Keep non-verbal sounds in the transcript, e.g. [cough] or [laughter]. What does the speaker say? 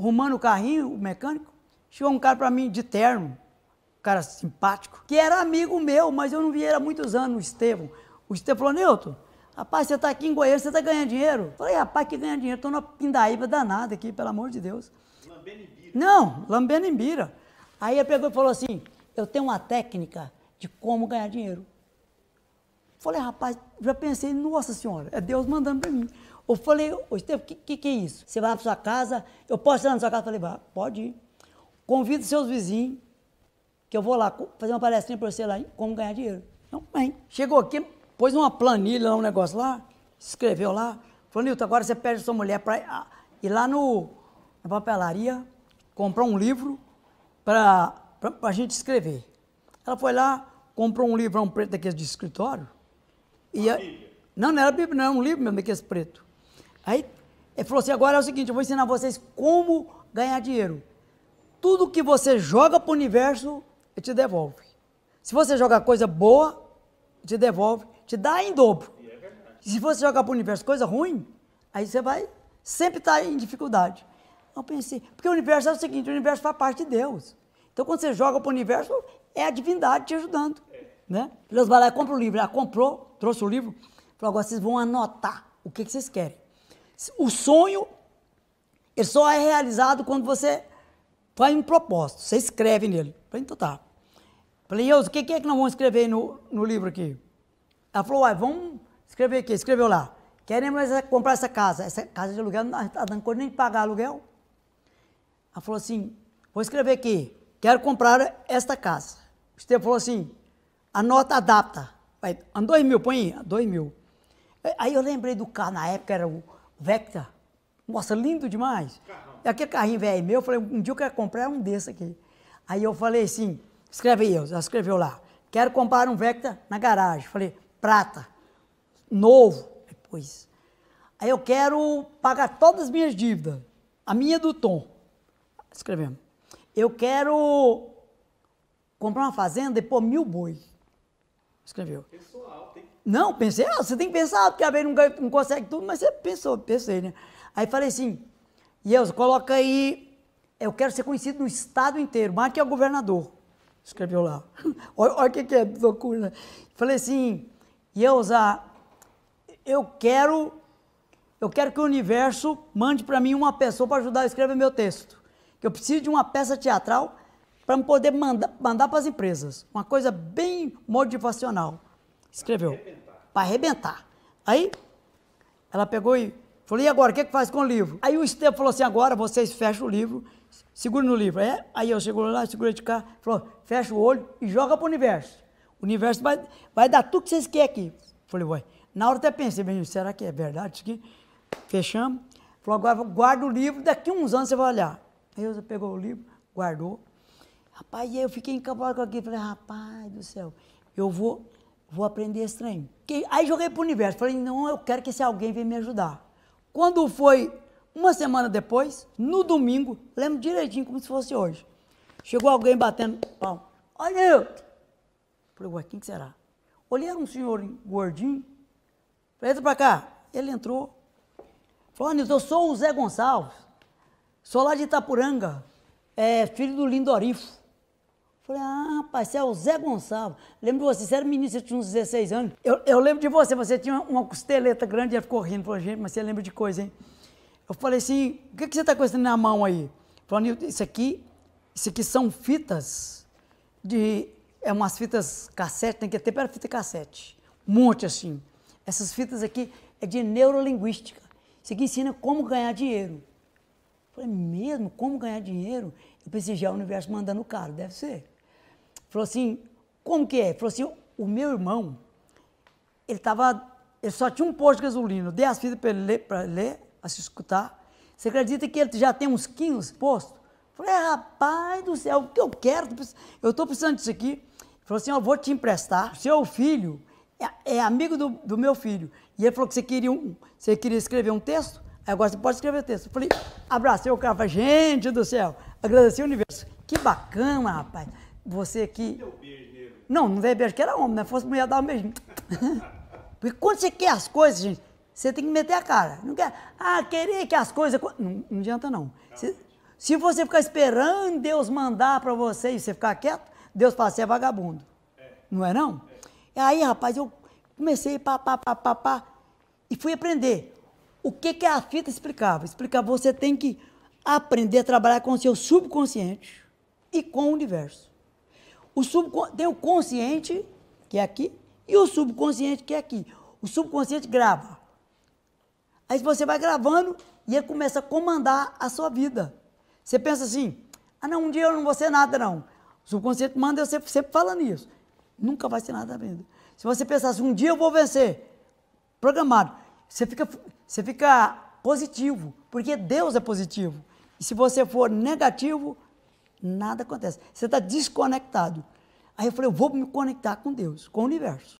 arrumando o carrinho, o mecânico, chegou um cara para mim de terno, um cara simpático, que era amigo meu, mas eu não via ele há muitos anos, o Estevam. O Estevão falou, Nilton, rapaz, você está aqui em Goiânia, você está ganhando dinheiro? Eu falei, rapaz, que ganha dinheiro? Estou na pindaíba danada aqui, pelo amor de Deus. Lambendo Não, lambendo bira. Aí ele pegou e falou assim, eu tenho uma técnica de como ganhar dinheiro. Falei, rapaz, já pensei, nossa senhora, é Deus mandando para mim. Eu falei, ô Estevam, o que, que, que, é isso? Você vai para sua casa, eu posso ir lá na sua casa? falei, vai, pode ir. Convida seus vizinhos, que eu vou lá fazer uma palestrinha para você lá, como ganhar dinheiro. Então, bem, chegou aqui, pôs uma planilha, um negócio lá, escreveu lá, falou, Nilton, agora você pede a sua mulher para ah, ir lá no, na papelaria, comprar um livro para a gente escrever. Ela foi lá, comprou um livrão preto daqueles de escritório, e a... Não, não era Bíblia, não, era é um livro mesmo, daqueles é é preto. Aí ele falou assim: agora é o seguinte, eu vou ensinar vocês como ganhar dinheiro. Tudo que você joga para o universo, ele te devolve. Se você jogar coisa boa, te devolve, te dá em dobro. E se você jogar para o universo coisa ruim, aí você vai sempre estar tá em dificuldade. Eu pensei, porque o universo é o seguinte, o universo faz parte de Deus. Então quando você joga para o universo, é a divindade te ajudando. Né? Deus vai lá e compra o livro, ela ah, comprou, trouxe o livro, falou, agora vocês vão anotar o que, que vocês querem. O sonho, ele só é realizado quando você faz um propósito, você escreve nele. Falei, então tá. Falei, Eus, o que, que é que nós vamos escrever no, no livro aqui? Ela falou, uai, vamos escrever aqui. Escreveu lá. Queremos comprar essa casa. Essa casa de aluguel não está tá dando coisa nem de pagar aluguel. Ela falou assim, vou escrever aqui. Quero comprar esta casa. O Estevam falou assim, anota, adapta. Vai, ah, dois mil, põe aí, ah, dois mil. É, aí eu lembrei do carro, na época era o Vecta. Nossa, lindo demais. E aquele carrinho velho meu, eu falei, um dia eu quero comprar um desse aqui. Aí eu falei assim, escreve aí, ela escreveu lá. Quero comprar um Vecta na garagem. Falei, prata, novo. Pois. Aí eu quero pagar todas as minhas dívidas. A minha do Tom. escrevendo. Eu quero comprar uma fazenda e pôr mil bois escreveu. Pessoal, tem... Não, pensei, ah, você tem que pensar, porque a vez não, não consegue tudo, mas você pensou, pensei, né? Aí falei assim, Yelza, coloca aí, eu quero ser conhecido no estado inteiro, marque é o governador. Escreveu lá. [laughs] olha o que, que é loucura. Né? Falei assim, Yelza, eu quero, eu quero que o universo mande para mim uma pessoa para ajudar a escrever meu texto. Que eu preciso de uma peça teatral para me poder manda, mandar para as empresas. Uma coisa bem motivacional. Escreveu. Para arrebentar. Aí ela pegou e falou: e agora? O que, é que faz com o livro? Aí o Estevam falou assim: agora vocês fecham o livro, segura no livro. é aí eu chego lá, segurei de cá, falou: fecha o olho e joga para o universo. O universo vai, vai dar tudo que vocês querem aqui. Falei, ué. Na hora até pensei, bem, será que é verdade isso aqui? Fechamos. Falou, agora guarda o livro, daqui uns anos você vai olhar. Aí eu pegou o livro, guardou. Rapaz, eu fiquei encabulado com aquilo. Falei, rapaz do céu, eu vou, vou aprender esse trem. aí joguei pro universo. Falei, não, eu quero que esse alguém venha me ajudar. Quando foi uma semana depois, no domingo, lembro direitinho como se fosse hoje. Chegou alguém batendo pau. Olha eu! Falei, ué, quem que será? Olhei, era um senhor gordinho. Falei, entra pra cá. Ele entrou. Falou, eu sou o Zé Gonçalves. Sou lá de Itapuranga. É, filho do Lindorifo. Falei, ah, rapaz, é o Zé Gonçalves. Lembro de você, você era ministro, tinha uns 16 anos. Eu, eu lembro de você, você tinha uma costeleta grande, e ficou rindo, falou, gente, mas você lembra de coisa, hein? Eu falei assim, o que, que você está com isso na mão aí? Falando, isso aqui, isso aqui são fitas de, é umas fitas cassete, tem que ter, para fita cassete, um monte assim. Essas fitas aqui é de neurolinguística. Isso aqui ensina como ganhar dinheiro. Eu falei, é mesmo? Como ganhar dinheiro? Eu pensei, já é o universo mandando o cara, deve ser. Falou assim, como que é? Falou assim, o meu irmão, ele tava, ele só tinha um posto de gasolina. Eu dei as fitas para ele ler, para ler, a se escutar. Você acredita que ele já tem uns 15 postos? falei, é, rapaz do céu, o que eu quero? Eu estou precisando disso aqui. Ele falou assim, eu vou te emprestar. Seu filho é, é amigo do, do, meu filho. E ele falou que você queria, um, você queria escrever um texto? Agora você pode escrever texto. Eu falei, abracei o cara, falei, gente do céu, agradeci o universo. Que bacana, rapaz você que. Deu é beijo nele. Não, não dei beijo, que era homem, né? Fosse mulher, dar um beijo. [laughs] Porque quando você quer as coisas, gente, você tem que meter a cara. Não quer. Ah, querer que as coisas. Não, não adianta, não. Se, se você ficar esperando Deus mandar para você e você ficar quieto, Deus fala, você é vagabundo. É. Não é, não? É. Aí, rapaz, eu comecei pá, pá, pá, pá, pá, e fui aprender. O que, que a fita explicava? Explicava, você tem que aprender a trabalhar com o seu subconsciente e com o universo. O Tem o consciente, que é aqui, e o subconsciente, que é aqui. O subconsciente grava. Aí você vai gravando e ele começa a comandar a sua vida. Você pensa assim, ah não, um dia eu não vou ser nada não. O subconsciente manda eu sempre, sempre falando isso. Nunca vai ser nada mesmo. Se você pensar assim, um dia eu vou vencer, programado, você fica, você fica positivo, porque Deus é positivo. E se você for negativo, nada acontece. Você está desconectado. Aí eu falei, eu vou me conectar com Deus, com o universo.